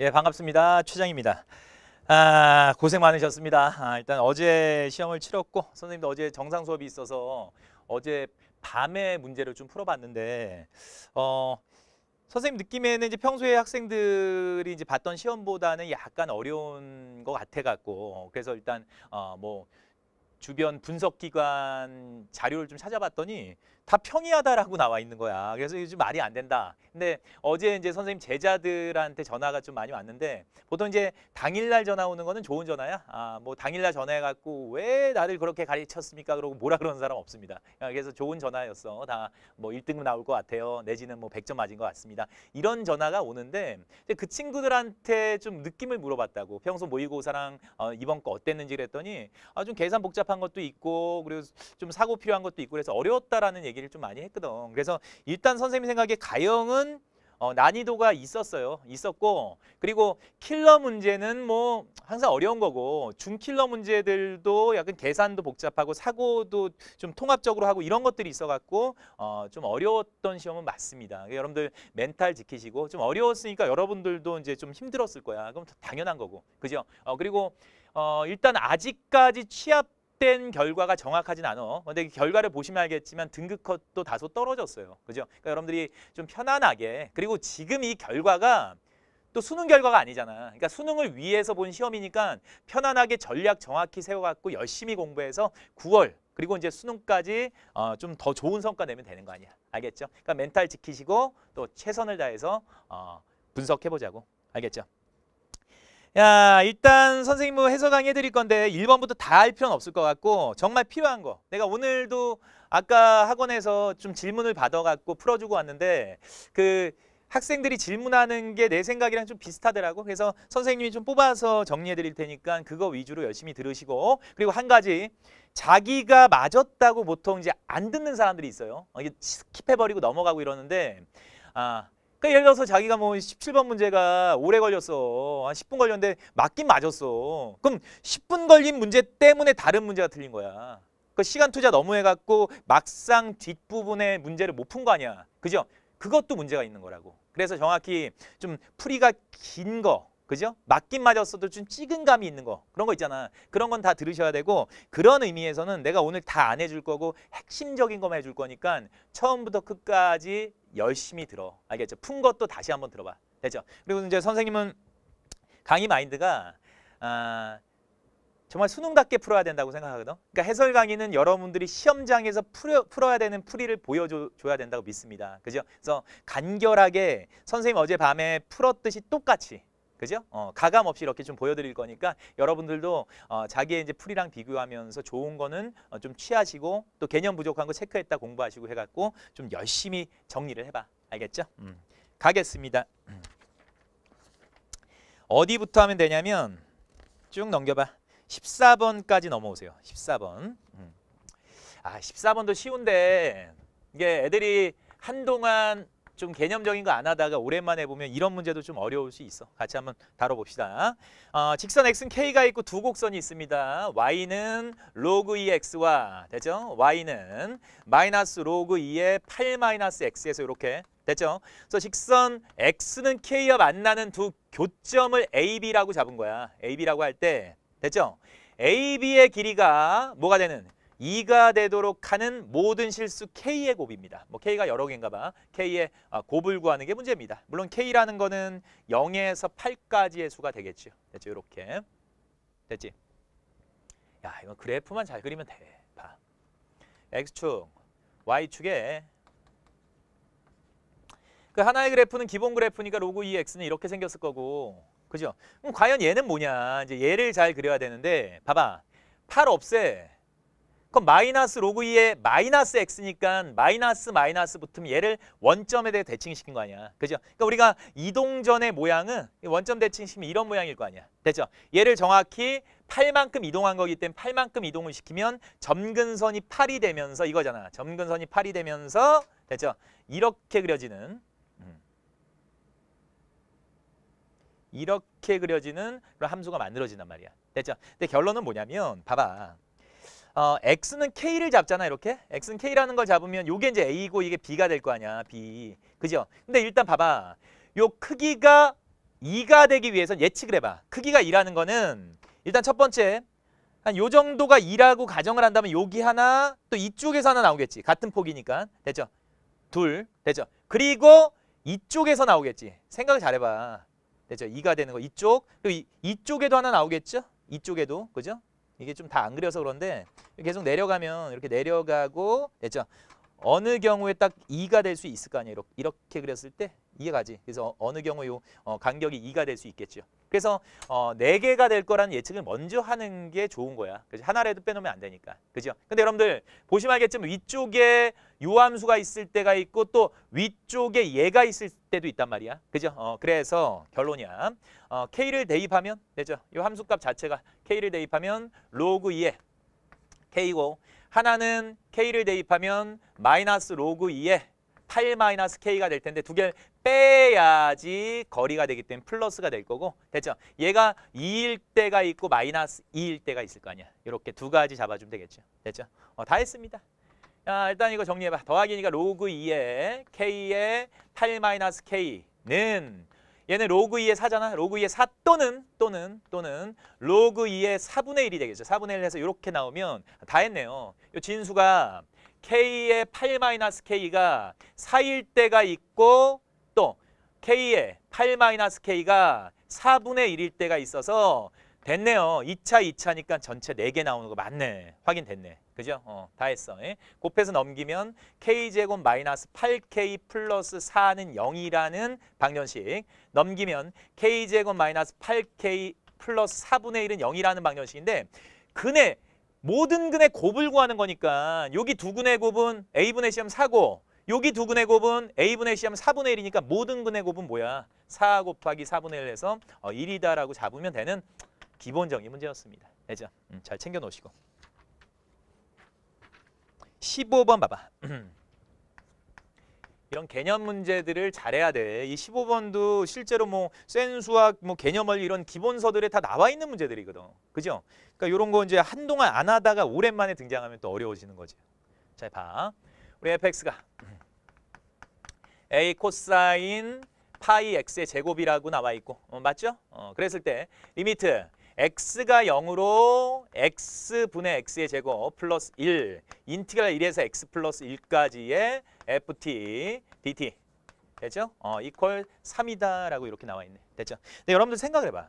예, 반갑습니다. 최장입니다. 아, 고생 많으셨습니다. 아, 일단 어제 시험을 치렀고 선생님도 어제 정상 수업이 있어서 어제 밤에 문제를 좀 풀어봤는데 어, 선생님 느낌에는 이제 평소에 학생들이 이제 봤던 시험보다는 약간 어려운 것 같아 갖고 그래서 일단 어, 뭐 주변 분석기관 자료를 좀 찾아봤더니 다 평이하다라고 나와 있는 거야. 그래서 이게 좀 말이 안 된다. 근데 어제 이제 선생님 제자들한테 전화가 좀 많이 왔는데 보통 이제 당일날 전화 오는 거는 좋은 전화야. 아, 뭐 당일날 전화해갖고 왜 나를 그렇게 가르쳤습니까? 그러고 뭐라 그러는 사람 없습니다. 아, 그래서 좋은 전화였어. 다 뭐 1등급 나올 것 같아요. 내지는 뭐 100점 맞은 것 같습니다. 이런 전화가 오는데 그 친구들한테 좀 느낌을 물어봤다고. 평소 모의고사랑 어, 이번 거 어땠는지 그랬더니 아, 좀 계산 복잡한 것도 있고 그리고 좀 사고 필요한 것도 있고 그래서 어려웠다라는 얘기 얘기를 좀 많이 했거든. 그래서 일단 선생님 생각에 가형은 어, 난이도가 있었어요. 있었고 그리고 킬러 문제는 뭐 항상 어려운 거고 중킬러 문제들도 약간 계산도 복잡하고 사고도 좀 통합적으로 하고 이런 것들이 있어갖고 어, 좀 어려웠던 시험은 맞습니다. 여러분들 멘탈 지키시고 좀 어려웠으니까 여러분들도 이제 좀 힘들었을 거야. 그럼 당연한 거고 그죠? 어, 그리고 어, 일단 아직까지 취합 입된 결과가 정확하진 않어. 근데 결과를 보시면 알겠지만 등급컷도 다소 떨어졌어요. 그죠? 그러니까 여러분들이 좀 편안하게 그리고 지금 이 결과가 또 수능 결과가 아니잖아. 그러니까 수능을 위해서 본 시험이니까 편안하게 전략 정확히 세워갖고 열심히 공부해서 9월 그리고 이제 수능까지 어, 좀 더 좋은 성과 내면 되는 거 아니야. 알겠죠? 그러니까 멘탈 지키시고 또 최선을 다해서 어, 분석해보자고. 알겠죠? 야 일단 선생님뭐 해설강 의 해드릴 건데 1번부터 다 할 필요는 없을 것 같고 정말 필요한 거 내가 오늘도 아까 학원에서 좀 질문을 받아갖고 풀어주고 왔는데 그 학생들이 질문하는 게 내 생각이랑 좀 비슷하더라고 그래서 선생님이 좀 뽑아서 정리해 드릴 테니까 그거 위주로 열심히 들으시고 그리고 한 가지 자기가 맞았다고 보통 이제 안 듣는 사람들이 있어요 어, 이게 스킵해버리고 넘어가고 이러는데 아 그러니까 예를 들어서 자기가 뭐 17번 문제가 오래 걸렸어. 한 10분 걸렸는데 맞긴 맞았어. 그럼 10분 걸린 문제 때문에 다른 문제가 틀린 거야. 그 시간 투자 너무 해갖고 막상 뒷부분에 문제를 못 푼 거 아니야. 그죠? 그것도 문제가 있는 거라고. 그래서 정확히 좀 풀이가 긴 거, 그죠? 맞긴 맞았어도 좀 찍은 감이 있는 거 그런 거 있잖아. 그런 건 다 들으셔야 되고 그런 의미에서는 내가 오늘 다 안 해줄 거고 핵심적인 것만 해줄 거니까 처음부터 끝까지 열심히 들어. 알겠죠? 푼 것도 다시 한번 들어봐. 됐죠? 그리고 이제 선생님은 강의 마인드가 아, 정말 수능답게 풀어야 된다고 생각하거든. 그러니까 해설 강의는 여러분들이 시험장에서 풀어, 풀어야 되는 풀이를 보여줘야 된다고 믿습니다. 그죠? 그래서 간결하게 선생님 어제 밤에 풀었듯이 똑같이 그죠? 어, 가감 없이 이렇게 좀 보여드릴 거니까 여러분들도 어, 자기의 이제 풀이랑 비교하면서 좋은 거는 어, 좀 취하시고 또 개념 부족한 거 체크했다 공부하시고 해갖고 좀 열심히 정리를 해봐. 알겠죠? 음. 가겠습니다. 음. 어디부터 하면 되냐면 쭉 넘겨봐. 14번까지 넘어오세요. 14번. 음. 아, 14번도 쉬운데 이게 애들이 한동안 좀 개념적인 거 안 하다가 오랜만에 보면 이런 문제도 좀 어려울 수 있어. 같이 한번 다뤄봅시다. 어, 직선 x는 k가 있고 두 곡선이 있습니다. y는 로그 2x와 e 되죠? y는 마이너스 로그 2의 8 마이너스 x에서 이렇게 됐죠? 그래서 직선 x는 k와 만나는 두 교점을 ab라고 잡은 거야. ab라고 할 때 됐죠? ab의 길이가 뭐가 되는 2가 되도록 하는 모든 실수 K의 곱입니다. 뭐 K가 여러 개인가 봐. K의 아, 곱을 구하는 게 문제입니다. 물론 K라는 거는 0에서 8까지의 수가 되겠죠. 됐죠? 이렇게. 됐지? 야, 이건 그래프만 잘 그리면 돼. 봐. X축, Y축에 그 하나의 그래프는 기본 그래프니까 로그 2X는 이렇게 생겼을 거고 그죠? 그럼 과연 얘는 뭐냐? 이제 얘를 잘 그려야 되는데 봐봐. 8 없애. 그럼 마이너스 로그 2에 마이너스 x니까 마이너스 마이너스 붙으면 얘를 원점에 대해 대칭시킨 거 아니야. 그죠? 그러니까 우리가 이동전의 모양은 원점 대칭시키면 이런 모양일 거 아니야. 됐죠? 얘를 정확히 8만큼 이동한 거기 때문에 8만큼 이동을 시키면 점근선이 8이 되면서 이거잖아. 점근선이 8이 되면서 됐죠? 이렇게 그려지는 음. 이렇게 그려지는 함수가 만들어진단 말이야. 됐죠? 근데 결론은 뭐냐면 봐봐. 어, x는 k를 잡잖아 이렇게 x는 k라는 걸 잡으면 요게 이제 a고 이게 b가 될 거 아니야 b 그죠? 근데 일단 봐봐 요 크기가 2가 되기 위해서 예측을 해봐 크기가 2라는 거는 일단 첫 번째 한 요 정도가 2라고 가정을 한다면 여기 하나 또 이쪽에서 하나 나오겠지 같은 폭이니까 됐죠? 둘 됐죠? 그리고 이쪽에서 나오겠지 생각을 잘해봐 됐죠? 2가 되는 거 이쪽 그리고 이, 이쪽에도 하나 나오겠죠? 이쪽에도 그죠? 이게 좀 다 안 그려서 그런데 계속 내려가면 이렇게 내려가고 됐죠. 어느 경우에 딱 2가 될 수 있을 거 아니에요. 이렇게 그렸을 때 이해가지. 그래서 어느 경우에 요 어, 간격이 2가 될 수 있겠죠. 그래서 어, 네개가될 거라는 예측을 먼저 하는 게 좋은 거야. 그지 하나라도 빼놓으면 안 되니까. 그죠? 근데 여러분들 보시면 알겠지만 위쪽에 요함수가 있을 때가 있고 또 위쪽에 얘가 있을 때도 있단 말이야. 그죠? 어, 그래서 결론이야. 어, K를 대입하면 되죠. 요 함수값 자체가 K를 대입하면 로그 2에 K고 하나는 K를 대입하면 마이너스 로그 2에 8 마이너스 K가 될 텐데 두개 빼야지 거리가 되기 때문에 플러스가 될 거고 됐죠? 얘가 2일 때가 있고 마이너스 2일 때가 있을 거 아니야. 이렇게 두 가지 잡아주면 되겠죠. 됐죠? 어, 다 했습니다. 자, 일단 이거 정리해봐. 더하기니까 로그 2에 k의 8 마이너스 k는 얘는 로그 2의 4잖아. 로그 2의 4 또는 또는 또는 로그 2의 4분의 1이 되겠죠. 4분의 1 해서 이렇게 나오면 다 했네요. 요 진수가 k의 8 마이너스 k가 4일 때가 있고 또 K의 8-K가 4분의 1일 때가 있어서 됐네요. 2차, 2차니까 전체 4개 나오는 거 맞네. 확인됐네. 그죠? 어, 다 했어. 예? 곱해서 넘기면 k제곱 마이너스 8k 플러스 4는 0이라는 방정식 넘기면 k제곱 마이너스 8k 플러스 4분의 1은 0이라는 방정식인데 근의 모든 근의 곱을 구하는 거니까 여기 두 근의 곱은 a분의 시험 4고 여기 두근의 곱은 a분의 c하면 4분의 1이니까 모든 근의 곱은 뭐야? 4 곱하기 4분의 1 해서 어, 1이다라고 잡으면 되는 기본적인 문제였습니다. 알죠 음, 잘 챙겨 놓으시고. 15번 봐봐. 이런 개념 문제들을 잘해야 돼. 이 15번도 실제로 뭐 센수학, 뭐 개념을 이런 기본서들에 다 나와 있는 문제들이거든. 그죠? 그러니까 이런 거 이제 한동안 안 하다가 오랜만에 등장하면 또 어려워지는 거지. 잘 봐. 우리 fx가 a 코사인 파이 x의 제곱이라고 나와 있고 어, 맞죠? 어, 그랬을 때 리미트 x가 0으로 x분의 x의 제곱 플러스 1 인티그랄 1에서 x 플러스 1까지의 ft dt 됐죠? 어, 이퀄 3이다라고 이렇게 나와 있네. 됐죠? 근데 여러분들 생각을 해봐.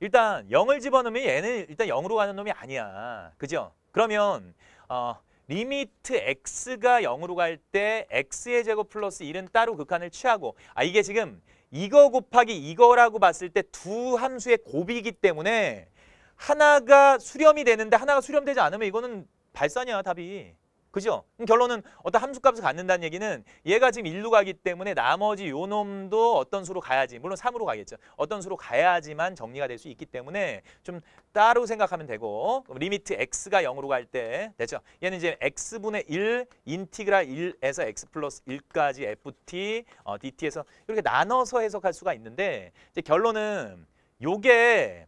일단 0을 집어넣으면 얘는 일단 0으로 가는 놈이 아니야. 그죠? 그러면 어, 리미트 x가 0으로 갈 때 x의 제곱 플러스 1은 따로 극한을 그 취하고 아 이게 지금 이거 곱하기 이거라고 봤을 때 두 함수의 곱이기 때문에 하나가 수렴이 되는데 하나가 수렴되지 않으면 이거는 발산이야 답이. 그죠? 결론은 어떤 함수값을 갖는다는 얘기는 얘가 지금 일로 가기 때문에 나머지 요 놈도 어떤 수로 가야지. 물론 삼으로 가겠죠. 어떤 수로 가야지만 정리가 될 수 있기 때문에 좀 따로 생각하면 되고 리미트 x가 0으로 갈때 됐죠? 얘는 이제 x분의 1 인티그랄 1에서 x 플러스 1까지 ft 어, dt에서 이렇게 나눠서 해석할 수가 있는데 이제 결론은 요게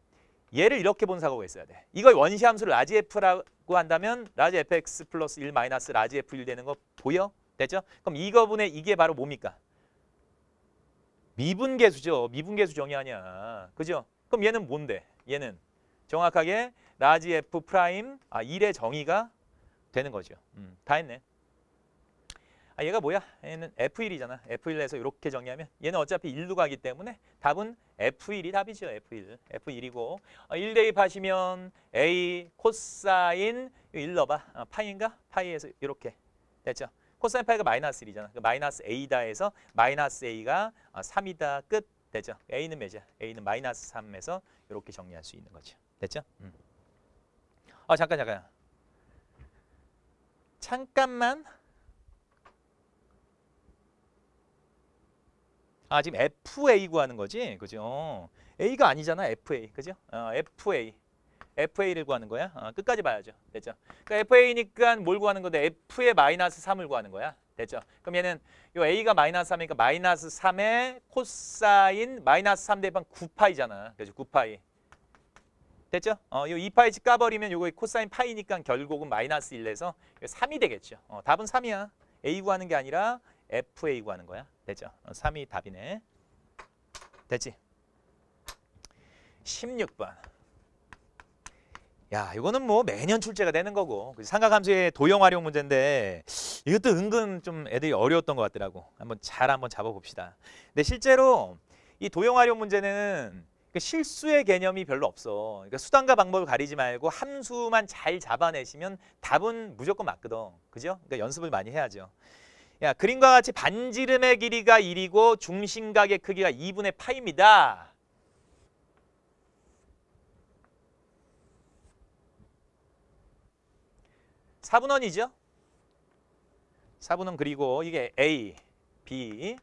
얘를 이렇게 본 사고가 있어야 돼. 이걸 원시함수를 라지F라 구한다면 라지 fx 플러스 1 마이너스 라지 f1 되는 거 보여? 되죠? 그럼 이거분의 이게 바로 뭡니까? 미분계수죠. 미분계수 정의하냐. 그죠? 그럼 얘는 뭔데? 얘는 정확하게 라지 f 프라임 아 1의 정의가 되는 거죠. 음, 다 했네. 아 얘가 뭐야? 얘는 F1이잖아. F1에서 이렇게 정리하면 얘는 어차피 1로 가기 때문에 답은 F1이 답이죠. F1. F1이고 어, 1 대입하시면 A 코사인 1 넣어봐. 아, 어, 파인가? 파이에서 이렇게 됐죠. 코사인 파이가 마이너스 1이잖아. 그 마이너스 A다 해서 마이너스 A가 3이다 어, 끝 됐죠. A는 몇이야? A는 마이너스 3에서 이렇게 정리할 수 있는 거죠. 됐죠? 음. 아 잠깐 잠깐. 잠깐만. 아 지금 FA 구하는 거지, 그죠? A가 아니잖아, FA, 그죠? 어, FA, FA를 구하는 거야. 어, 끝까지 봐야죠, 됐죠? 그러니까 FA니까 뭘 구하는 건데 F의 마이너스 3을 구하는 거야, 됐죠? 그럼 얘는 요 A가 마이너스 3이니까 마이너스 3의 코사인 마이너스 3 대방 9파이잖아, 그죠? 9파이. 됐죠? 어, 요 2파이씩 까버리면 요거 코사인 파이니까 결국은 마이너스 1에서 3이 되겠죠. 어, 답은 3이야. A 구하는 게 아니라 FA 구하는 거야. 되죠. 3이 답이네. 됐지? 16번. 야, 이거는 뭐 매년 출제가 되는 거고. 상가감수의 그 도형 활용 문제인데 이것도 은근 좀 애들이 어려웠던 것 같더라고. 한번 잘 한번 잡아봅시다. 근데 실제로 이 도형 활용 문제는 그 실수의 개념이 별로 없어. 그러니까 수단과 방법을 가리지 말고 함수만 잘 잡아내시면 답은 무조건 맞거든. 그죠? 그러니까 연습을 많이 해야죠. 야, 그림과 같이 반지름의 길이가 1이고 중심각의 크기가 2분의 파입니다. 4분원이죠 4분원 그리고 이게 A, B,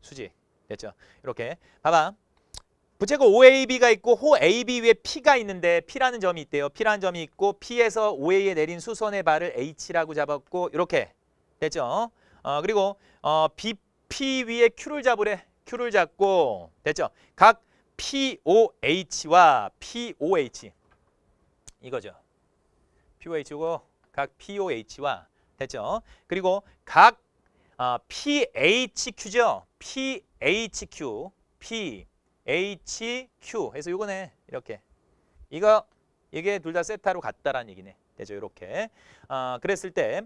수직 됐죠? 이렇게 봐봐. 부채고 OAB가 있고 호 AB 위에 P가 있는데 P라는 점이 있대요. P라는 점이 있고 P에서 OA에 내린 수선의 발을 H라고 잡았고 이렇게 됐죠? 어, 그리고 어, BP 위에 Q를 잡으래. Q를 잡고 됐죠? 각 POH와 POH 이거죠. POH고 각 POH와 됐죠? 그리고 각 어, PHQ죠. PHQ, PHQ. 해서 요거네. 이렇게. 이거 이게 둘 다 세타로 같다라는 얘기네. 되죠. 이렇게. 어, 그랬을 때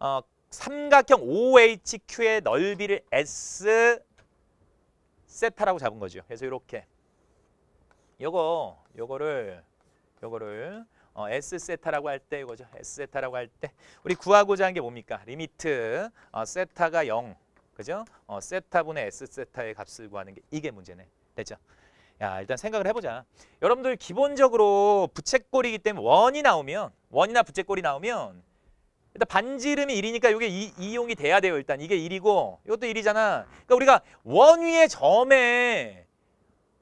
어, 삼각형 OHQ의 넓이를 S 세타라고 잡은 거죠. 그래서 이렇게 요거 요거를 요거를 어, S 세타라고 할 때 이거죠. S 세타라고 할 때 우리 구하고자 한 게 뭡니까? 리미트 어, 세타가 0 그죠? 어, 세타분의 S 세타의 값을 구하는 게 이게 문제네. 됐죠? 야 일단 생각을 해보자. 여러분들 기본적으로 부채꼴이기 때문에 원이 나오면 원이나 부채꼴이 나오면 일단 반지 름이 1이니까 이게 이, 용이 돼야 돼요. 일단 이게 1이고 이것도 1이잖아. 그러니까 우리가 원위의 점에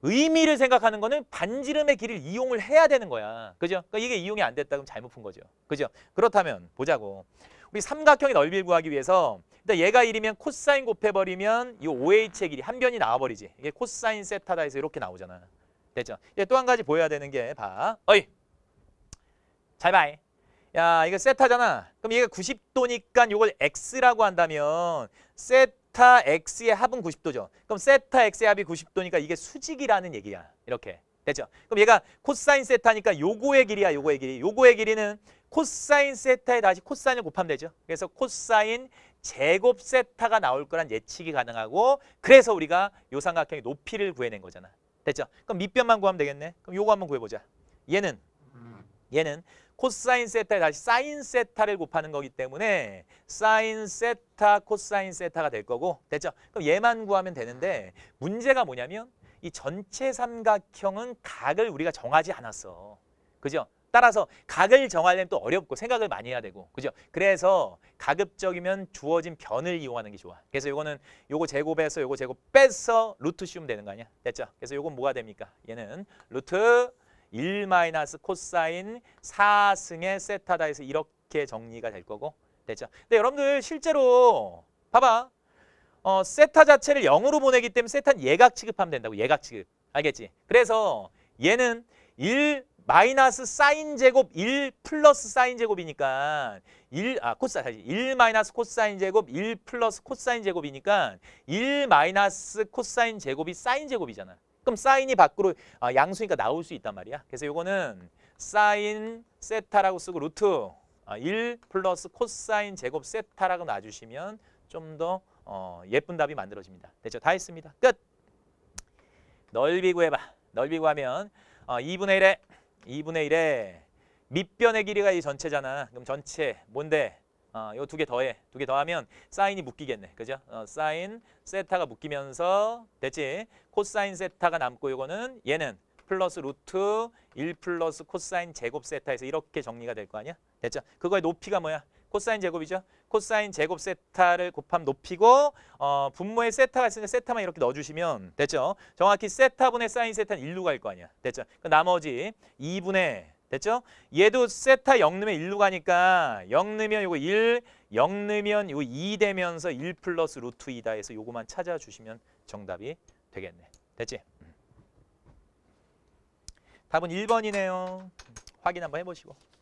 의미를 생각하는 거는 반지름의 길을 이용을 해야 되는 거야. 그죠? 그러니까 이게 이용이 안 됐다 그럼 잘못 푼 거죠. 그죠? 그렇다면 보자고. 우리 삼각형의 넓이를 구하기 위해서 일단 얘가 1이면 코사인 곱해버리면 이 OH의 길이 한 변이 나와버리지. 이게 코사인 세타다 해서 이렇게 나오잖아. 됐죠? 또 한 가지 보여야 되는 게 봐. 어이! 잘 봐. 야 이거 세타잖아. 그럼 얘가 90도니까 이걸 x라고 한다면 세타 x의 합은 90도죠. 그럼 세타 x의 합이 90도니까 이게 수직이라는 얘기야. 이렇게 됐죠. 그럼 얘가 코사인 세타니까 요거의 길이야. 요거의 길이. 요거의 길이는 코사인 세타에 다시 코사인을 곱하면 되죠. 그래서 코사인 제곱 세타가 나올 거란 예측이 가능하고 그래서 우리가 요 삼각형의 높이를 구해낸 거잖아. 됐죠? 그럼 밑변만 구하면 되겠네. 그럼 요거 한번 구해보자. 얘는 얘는 코사인 세타에 다시 사인 세타를 곱하는 거기 때문에 사인 세타 코사인 세타가 될 거고 됐죠? 그럼 얘만 구하면 되는데 문제가 뭐냐면 이 전체 삼각형은 각을 우리가 정하지 않았어. 그죠? 따라서 각을 정하려면 또 어렵고 생각을 많이 해야 되고 그죠? 그래서 가급적이면 주어진 변을 이용하는 게 좋아. 그래서 이거는 요거 제곱해서 요거 제곱 빼서 루트 씌우면 되는 거 아니야? 됐죠? 그래서 요건 뭐가 됩니까? 얘는 루트 1 마이너스 코사인 4승의 세타다 해서 이렇게 정리가 될 거고 됐죠. 근데 여러분들 실제로 봐봐. 어, 세타 자체를 0으로 보내기 때문에 세타는 예각 취급하면 된다고. 예각 취급. 알겠지? 그래서 얘는 1 마이너스 사인 제곱 1 플러스 사인 제곱이니까 1, 아, 코사인, 1 마이너스 코사인 제곱 1 플러스 코사인 제곱이니까 1 마이너스 코사인 제곱이 사인 제곱이잖아. 조금 사인이 밖으로 어, 양수니까 나올 수 있단 말이야. 그래서 이거는 사인 세타라고 쓰고 루트 어, 아, 1 플러스 코사인 제곱 세타라고 놔주시면 좀더 어, 예쁜 답이 만들어집니다. 됐죠? 다 했습니다. 끝! 넓이 구해봐. 넓이 구하면 어, 2분의 1에 2분의 1에 밑변의 길이가 이 전체잖아. 그럼 전체 뭔데? 어, 요두 개 더해. 두 개 더하면 사인이 묶이겠네. 그죠? 어, 사인 세타가 묶이면서 됐지. 코사인 세타가 남고 이거는 얘는 플러스 루트 1 플러스 코사인 제곱 세타에서 이렇게 정리가 될 거 아니야? 됐죠? 그거의 높이가 뭐야? 코사인 제곱이죠. 코사인 제곱 세타를 곱함 높이고 어, 분모에 세타가 있으니까 세타만 이렇게 넣어주시면 됐죠. 정확히 세타분의 사인 세타는 일로 갈거 아니야. 됐죠. 그 나머지 이분의 됐죠? 얘도 세타 0넣면 1로 가니까 0넣면 요거 1, 0넣면 요거 2 되면서 1 플러스 루트 2다 해서 요거만 찾아주시면 정답이 되겠네. 됐지? 음. 답은 1번이네요. 확인 한번 해보시고.